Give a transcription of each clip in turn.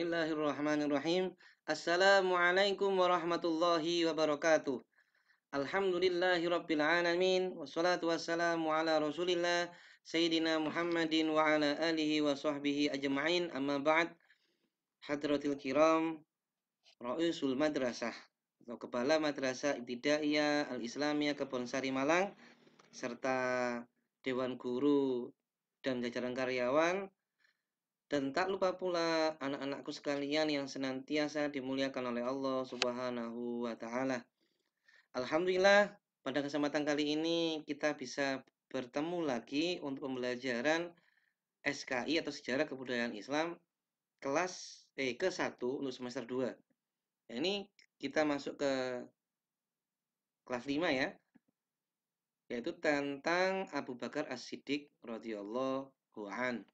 Bismillahirrahmanirrahim. Assalamualaikum warahmatullahi wabarakatuh. Alhamdulillahirabbil alamin wassalatu wassalamu ala Rasulillah Sayyidina Muhammadin wa ala alihi wa sahbihi ajma'in. Amma ba'd. Hadratil kiram, Raisul Madrasah atau Kepala Madrasah Ibtidaiyah Al-Islamiyah Kebonsari Malang serta Dewan Guru dan jajaran karyawan dan tak lupa pula anak-anakku sekalian yang senantiasa dimuliakan oleh Allah Subhanahu wa taala. Alhamdulillah, pada kesempatan kali ini kita bisa bertemu lagi untuk pembelajaran SKI atau Sejarah Kebudayaan Islam kelas eh ke-1 untuk semester 2. Ya, nah, ini kita masuk ke kelas 5 ya. Yaitu tentang Abu Bakar As-Siddiq radhiyallahu an.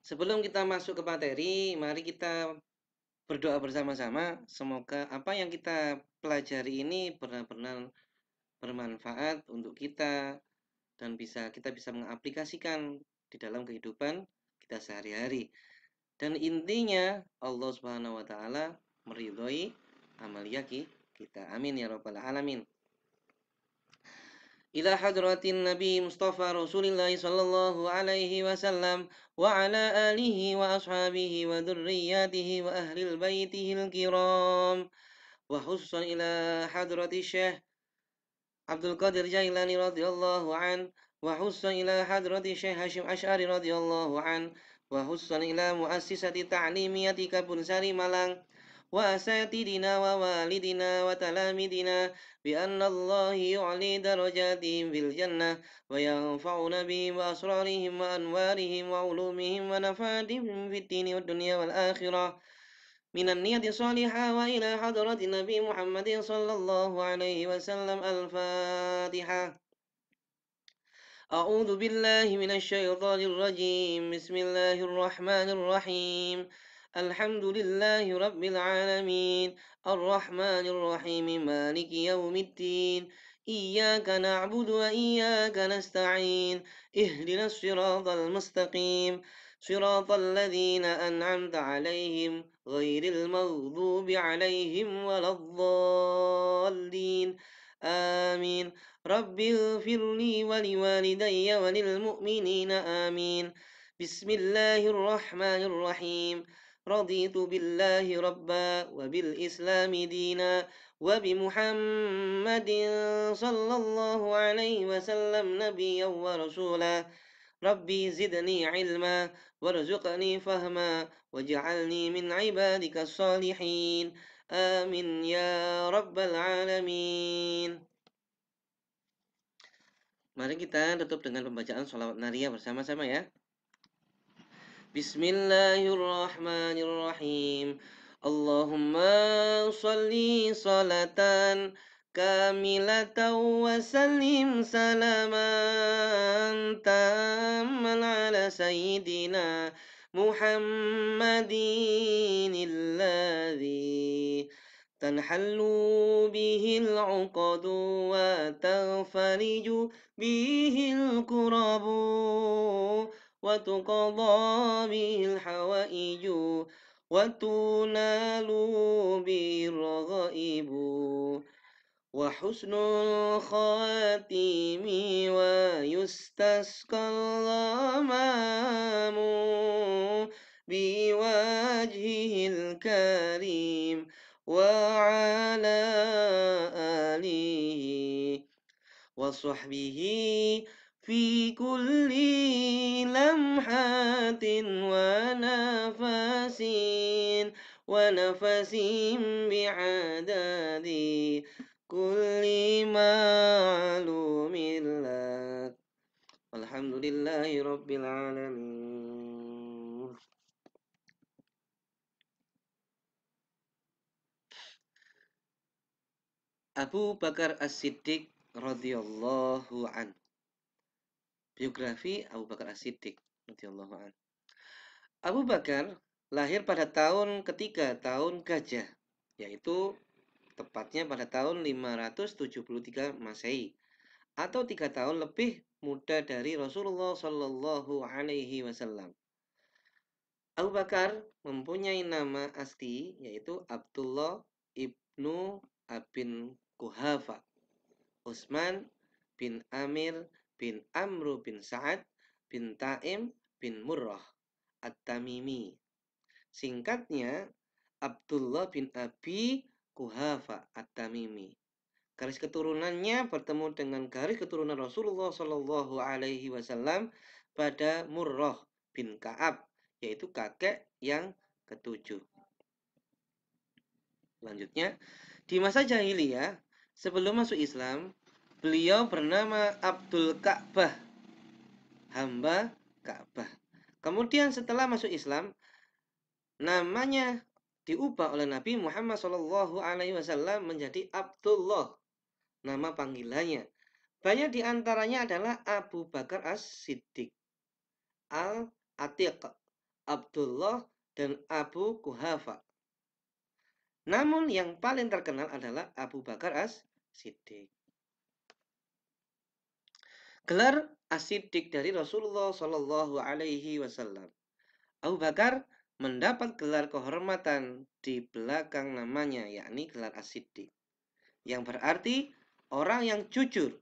Sebelum kita masuk ke materi, mari kita berdoa bersama-sama. Semoga apa yang kita pelajari ini benar-benar bermanfaat untuk kita dan bisa kita bisa mengaplikasikan di dalam kehidupan kita sehari-hari. Dan intinya Allah Subhanahu wa taala meridhoi amal yaki kita. Amin ya rabbal alamin. إلى حضرة النبي مصطفى رسول الله صلى الله عليه وسلم وعلى آله وأصحابه وذرياته وأهل البيت الكرام وخصوصا إلى حضرة الشيخ عبد القادر جيلاني رضي الله عنه وخصوصا إلى حضرة الشيخ هاشم أشعري رضي الله عنه وخصوصا إلى مؤسسة تعليمية كبنساري ملان وأساتذنا ووالدنا وتلامذنا بأن الله يعلي درجاتهم في الجنة وينفعنا بهم وأسرارهم وأنوارهم وعلومهم ونفاتهم في الدين والدنيا والآخرة من النية الصالحة وإلى حضرة النبي محمد صلى الله عليه وسلم الفاتحة أعوذ بالله من الشيطان الرجيم بسم الله الرحمن الرحيم الحمد لله رب العالمين الرحمن الرحيم مالك يوم الدين إياك نعبد وإياك نستعين اهدنا الصراط المستقيم صراط الذين أنعمت عليهم غير المغضوب عليهم ولا الضالين آمين رب اغفر لي ولوالدي وللمؤمنين آمين بسم الله الرحمن الرحيم رضيت بالله ربا وبالإسلام دينا وبمحمد صلى الله عليه وسلم نبيا ورسولا ربي زدني علما وارزقني فهما واجعلني من عبادك الصالحين آمين يا رب العالمين Mari kita tutup dengan pembacaan sholawat nariyah bersama-sama ya. بسم الله الرحمن الرحيم اللهم صل صلاة كاملة وسلم سلاما تاما على سيدنا محمد الذي تنحل به العقد وتنفرج به الكرب وتقضى به الحوائج وتنال به الرغائب وحسن الخاتم ويستسقى الغمام بوجهه الكريم وعلى آله وصحبه في كل لمحة ونفس ونفس بعدد كل معلوم لك الحمد لله رب العالمين Abu Bakar As-Siddiq radhiyallahu anhu Biografi Abu Bakar As-Siddiq an. Abu Bakar lahir pada tahun ketiga tahun gajah, yaitu tepatnya pada tahun 573 Masehi atau tiga tahun lebih muda dari Rasulullah Shallallahu Alaihi Wasallam. Abu Bakar mempunyai nama asli yaitu Abdullah ibnu Abin Kuhafa, Utsman bin Amir bin Amru bin Sa'ad bin Taim bin Murrah At-Tamimi. Singkatnya, Abdullah bin Abi Kuhafa At-Tamimi. Garis keturunannya bertemu dengan garis keturunan Rasulullah Shallallahu Alaihi Wasallam pada Murrah bin Kaab, yaitu kakek yang ketujuh. Selanjutnya, di masa jahiliyah sebelum masuk Islam, Beliau bernama Abdul Ka'bah, hamba Ka'bah. Kemudian setelah masuk Islam, namanya diubah oleh Nabi Muhammad saw menjadi Abdullah, nama panggilannya. Banyak diantaranya adalah Abu Bakar As Siddiq, Al Atiq, Abdullah dan Abu Kuhafa. Namun yang paling terkenal adalah Abu Bakar As Siddiq. Gelar asidik dari Rasulullah Shallallahu Alaihi Wasallam. Abu Bakar mendapat gelar kehormatan di belakang namanya, yakni gelar asidik, yang berarti orang yang jujur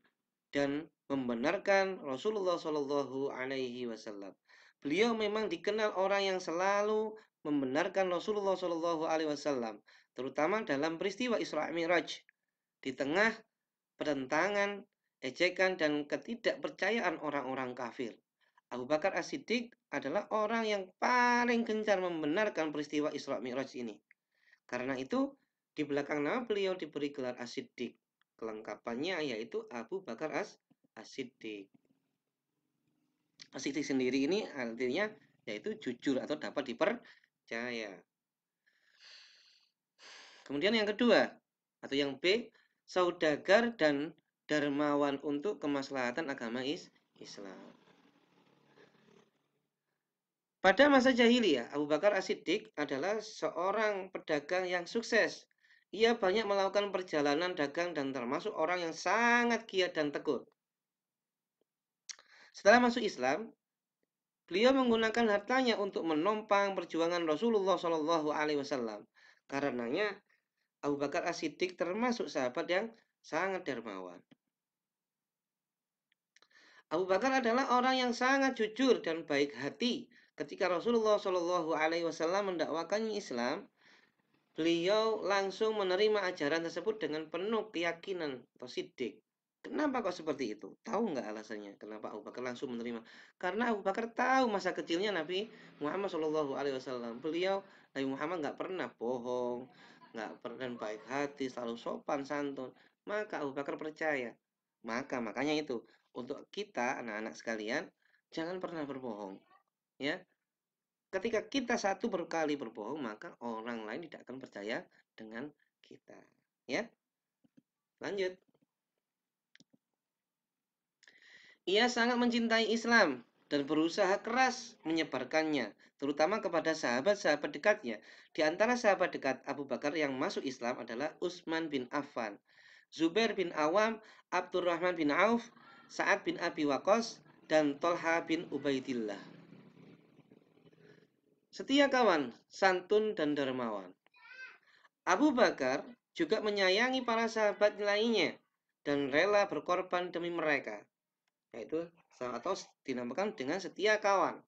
dan membenarkan Rasulullah Shallallahu Alaihi Wasallam. Beliau memang dikenal orang yang selalu membenarkan Rasulullah Shallallahu Alaihi Wasallam, terutama dalam peristiwa Isra Mi'raj di tengah pertentangan ejekan, dan ketidakpercayaan orang-orang kafir. Abu Bakar As-Siddiq adalah orang yang paling gencar membenarkan peristiwa Isra Mi'raj ini. Karena itu, di belakang nama beliau diberi gelar As-Siddiq. Kelengkapannya yaitu Abu Bakar As asidik siddiq as sendiri ini artinya yaitu jujur atau dapat dipercaya. Kemudian yang kedua, atau yang B, saudagar dan dermawan untuk kemaslahatan agama is Islam. Pada masa jahiliyah, Abu Bakar As-Siddiq adalah seorang pedagang yang sukses. Ia banyak melakukan perjalanan dagang dan termasuk orang yang sangat giat dan tekun. Setelah masuk Islam, beliau menggunakan hartanya untuk menopang perjuangan Rasulullah Shallallahu Alaihi Wasallam. Karenanya Abu Bakar As-Siddiq termasuk sahabat yang sangat dermawan. Abu Bakar adalah orang yang sangat jujur dan baik hati. Ketika Rasulullah Shallallahu Alaihi Wasallam mendakwakan Islam, beliau langsung menerima ajaran tersebut dengan penuh keyakinan atau Kenapa kok seperti itu? Tahu nggak alasannya? Kenapa Abu Bakar langsung menerima? Karena Abu Bakar tahu masa kecilnya Nabi Muhammad Shallallahu Alaihi Wasallam. Beliau Nabi Muhammad nggak pernah bohong, nggak pernah baik hati, selalu sopan santun. Maka Abu Bakar percaya maka makanya itu untuk kita anak-anak sekalian jangan pernah berbohong. Ya. Ketika kita satu berkali berbohong, maka orang lain tidak akan percaya dengan kita. Ya. Lanjut. Ia sangat mencintai Islam dan berusaha keras menyebarkannya, terutama kepada sahabat-sahabat dekatnya. Di antara sahabat dekat Abu Bakar yang masuk Islam adalah Utsman bin Affan. Zubair bin Awam, Abdurrahman bin Auf, Sa'ad bin Abi Waqqas, dan Tolha bin Ubaidillah. Setia kawan, santun dan dermawan. Abu Bakar juga menyayangi para sahabat lainnya dan rela berkorban demi mereka. Yaitu atau dinamakan dengan setia kawan.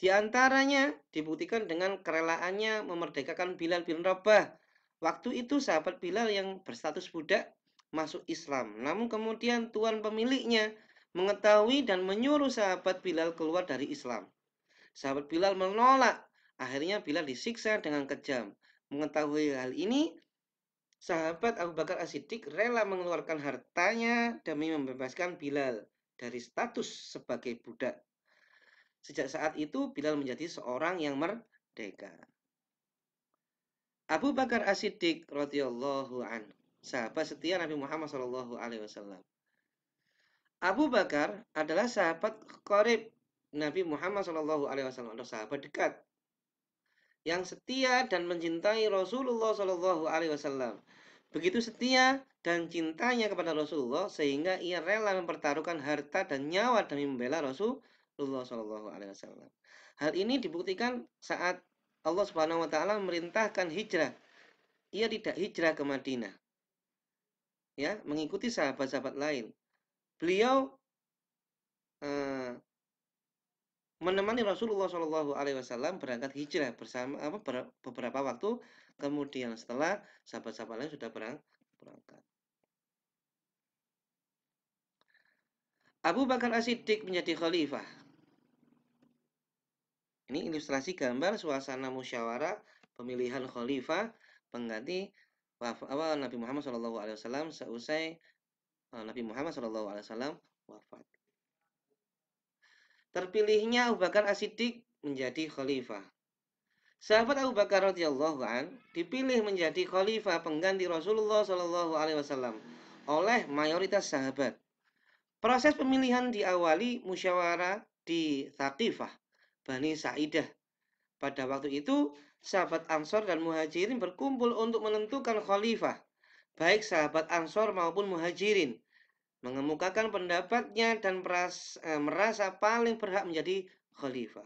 Di antaranya dibuktikan dengan kerelaannya memerdekakan Bilal bin Rabah. Waktu itu sahabat Bilal yang berstatus budak masuk Islam. Namun kemudian tuan pemiliknya mengetahui dan menyuruh sahabat Bilal keluar dari Islam. Sahabat Bilal menolak. Akhirnya Bilal disiksa dengan kejam. Mengetahui hal ini, sahabat Abu Bakar As-Siddiq rela mengeluarkan hartanya demi membebaskan Bilal dari status sebagai budak. Sejak saat itu Bilal menjadi seorang yang merdeka. Abu Bakar As-Siddiq radhiyallahu anhu sahabat setia Nabi Muhammad Shallallahu Alaihi Wasallam. Abu Bakar adalah sahabat korib Nabi Muhammad Shallallahu Alaihi Wasallam atau sahabat dekat yang setia dan mencintai Rasulullah Shallallahu Alaihi Wasallam. Begitu setia dan cintanya kepada Rasulullah sehingga ia rela mempertaruhkan harta dan nyawa demi membela Rasulullah Shallallahu Alaihi Wasallam. Hal ini dibuktikan saat Allah Subhanahu Wa Taala memerintahkan hijrah. Ia tidak hijrah ke Madinah, ya mengikuti sahabat-sahabat lain. Beliau eh, menemani Rasulullah Shallallahu Alaihi Wasallam berangkat hijrah bersama apa, beberapa waktu kemudian setelah sahabat-sahabat lain sudah berang, berangkat. Abu Bakar Asidik menjadi khalifah. Ini ilustrasi gambar suasana musyawarah pemilihan khalifah pengganti apa Nabi Muhammad Shallallahu Alaihi Wasallam seusai eh, Nabi Muhammad Shallallahu Alaihi Wasallam wafat. Terpilihnya Abu Bakar Asidik menjadi khalifah. Sahabat Abu Bakar radhiyallahu an dipilih menjadi khalifah pengganti Rasulullah Shallallahu Alaihi Wasallam oleh mayoritas sahabat. Proses pemilihan diawali musyawarah di Thaqifah, Bani Sa'idah. Pada waktu itu, sahabat Ansor dan Muhajirin berkumpul untuk menentukan khalifah, baik sahabat Ansor maupun Muhajirin, mengemukakan pendapatnya dan e, merasa paling berhak menjadi khalifah.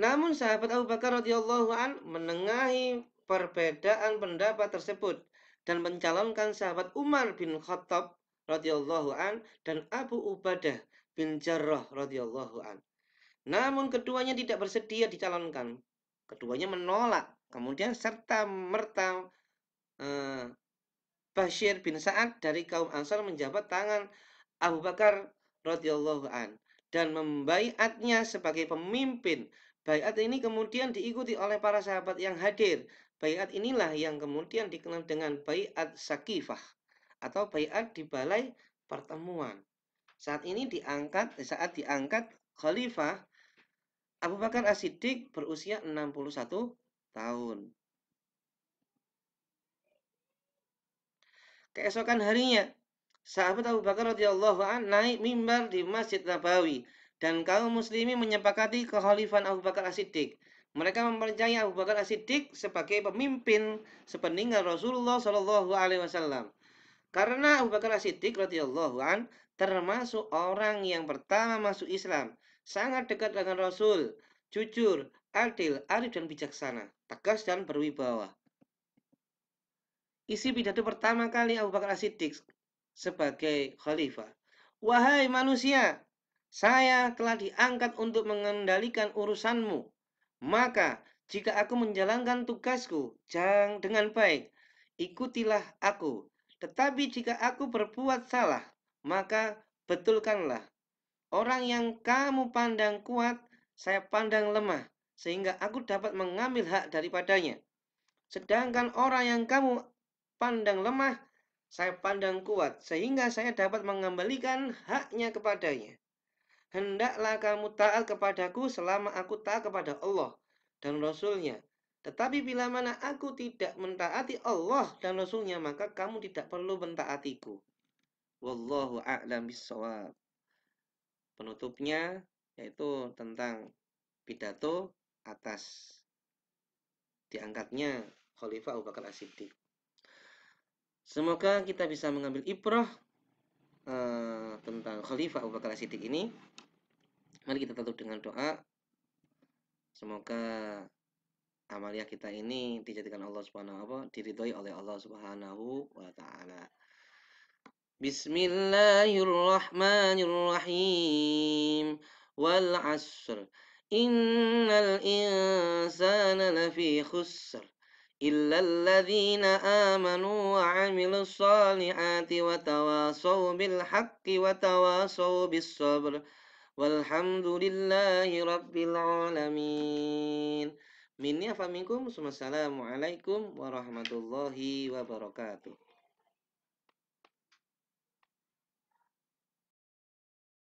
Namun sahabat Abu Bakar radhiyallahu an menengahi perbedaan pendapat tersebut dan mencalonkan sahabat Umar bin Khattab radhiyallahu an dan Abu Ubadah bin Jarrah radhiyallahu an namun keduanya tidak bersedia dicalonkan. Keduanya menolak. Kemudian serta merta eh, Bashir bin Sa'ad dari kaum Ansar menjabat tangan Abu Bakar radhiyallahu an dan membaiatnya sebagai pemimpin. Baiat ini kemudian diikuti oleh para sahabat yang hadir. Baiat inilah yang kemudian dikenal dengan baiat Sakifah atau baiat di balai pertemuan. Saat ini diangkat saat diangkat khalifah Abu Bakar As-Siddiq berusia 61 tahun. Keesokan harinya, sahabat Abu Bakar radhiyallahu an naik mimbar di Masjid Nabawi dan kaum muslimin menyepakati kekhalifan Abu Bakar As-Siddiq. Mereka mempercayai Abu Bakar As-Siddiq sebagai pemimpin sepeninggal Rasulullah Shallallahu alaihi wasallam. Karena Abu Bakar As-Siddiq radhiyallahu an termasuk orang yang pertama masuk Islam sangat dekat dengan Rasul, jujur, adil, arif dan bijaksana, tegas dan berwibawa. Isi pidato pertama kali Abu Bakar As-Siddiq sebagai khalifah. Wahai manusia, saya telah diangkat untuk mengendalikan urusanmu. Maka, jika aku menjalankan tugasku jangan dengan baik, ikutilah aku. Tetapi jika aku berbuat salah, maka betulkanlah Orang yang kamu pandang kuat, saya pandang lemah, sehingga aku dapat mengambil hak daripadanya. Sedangkan orang yang kamu pandang lemah, saya pandang kuat, sehingga saya dapat mengembalikan haknya kepadanya. Hendaklah kamu taat kepadaku selama aku taat kepada Allah dan Rasulnya. Tetapi bila mana aku tidak mentaati Allah dan Rasulnya, maka kamu tidak perlu mentaatiku. Wallahu a'lam bishawab penutupnya yaitu tentang pidato atas diangkatnya Khalifah Abu Bakar As-Siddiq. Semoga kita bisa mengambil ibrah uh, tentang Khalifah Abu Bakar As-Siddiq ini. Mari kita tutup dengan doa. Semoga amaliah kita ini dijadikan Allah Subhanahu wa taala diridhoi oleh Allah Subhanahu wa taala. بسم الله الرحمن الرحيم والعصر إن الإنسان لفي خسر إلا الذين آمنوا وعملوا الصالحات وتواصوا بالحق وتواصوا بالصبر والحمد لله رب العالمين مني فمنكم السلام عليكم ورحمة الله وبركاته